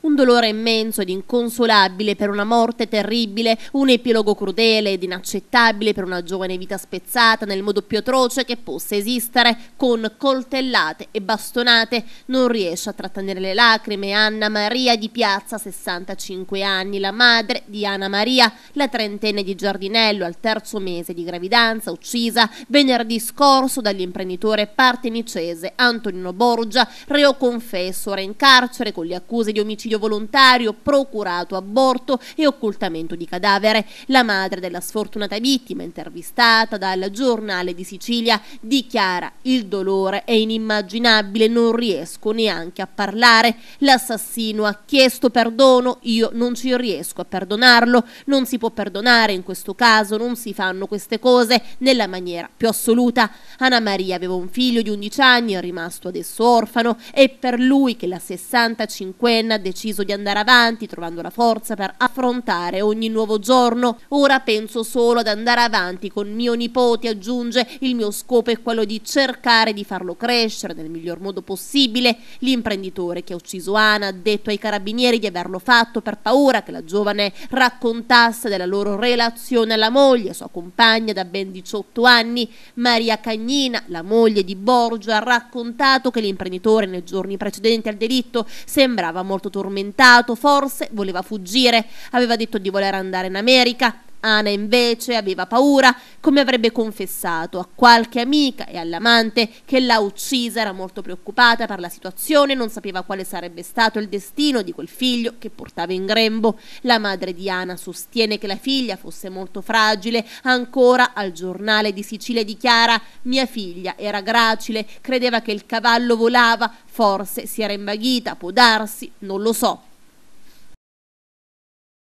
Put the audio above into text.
Un dolore immenso ed inconsolabile per una morte terribile, un epilogo crudele ed inaccettabile per una giovane vita spezzata nel modo più atroce che possa esistere, con coltellate e bastonate. Non riesce a trattenere le lacrime Anna Maria di Piazza, 65 anni, la madre di Anna Maria, la trentenne di Giardinello al terzo mese di gravidanza, uccisa venerdì scorso dall'imprenditore partenicese Antonino Borgia, reo confesso, ora in carcere con le accuse di omicidio omicidio volontario, procurato aborto e occultamento di cadavere. La madre della sfortunata vittima, intervistata dal giornale di Sicilia, dichiara il dolore è inimmaginabile, non riesco neanche a parlare. L'assassino ha chiesto perdono, io non ci riesco a perdonarlo, non si può perdonare in questo caso, non si fanno queste cose nella maniera più assoluta. Anna Maria aveva un figlio di 11 anni, è rimasto adesso orfano, è per lui che la 65 enne ha deciso deciso di andare avanti, trovando la forza per affrontare ogni nuovo giorno. Ora penso solo ad andare avanti con mio nipote, aggiunge, il mio scopo è quello di cercare di farlo crescere nel miglior modo possibile. L'imprenditore che ha ucciso Ana ha detto ai carabinieri di averlo fatto per paura che la giovane raccontasse della loro relazione alla moglie, sua compagna da ben 18 anni. Maria Cagnina, la moglie di Borgio, ha raccontato che l'imprenditore nei giorni precedenti al delitto sembrava molto tormentato tormentato, forse voleva fuggire, aveva detto di voler andare in America, Ana invece aveva paura, come avrebbe confessato a qualche amica e all'amante che l'ha uccisa, era molto preoccupata per la situazione, non sapeva quale sarebbe stato il destino di quel figlio che portava in grembo. La madre di Ana sostiene che la figlia fosse molto fragile, ancora al giornale di Sicilia dichiara mia figlia era gracile, credeva che il cavallo volava, forse si era invaghita, può darsi, non lo so.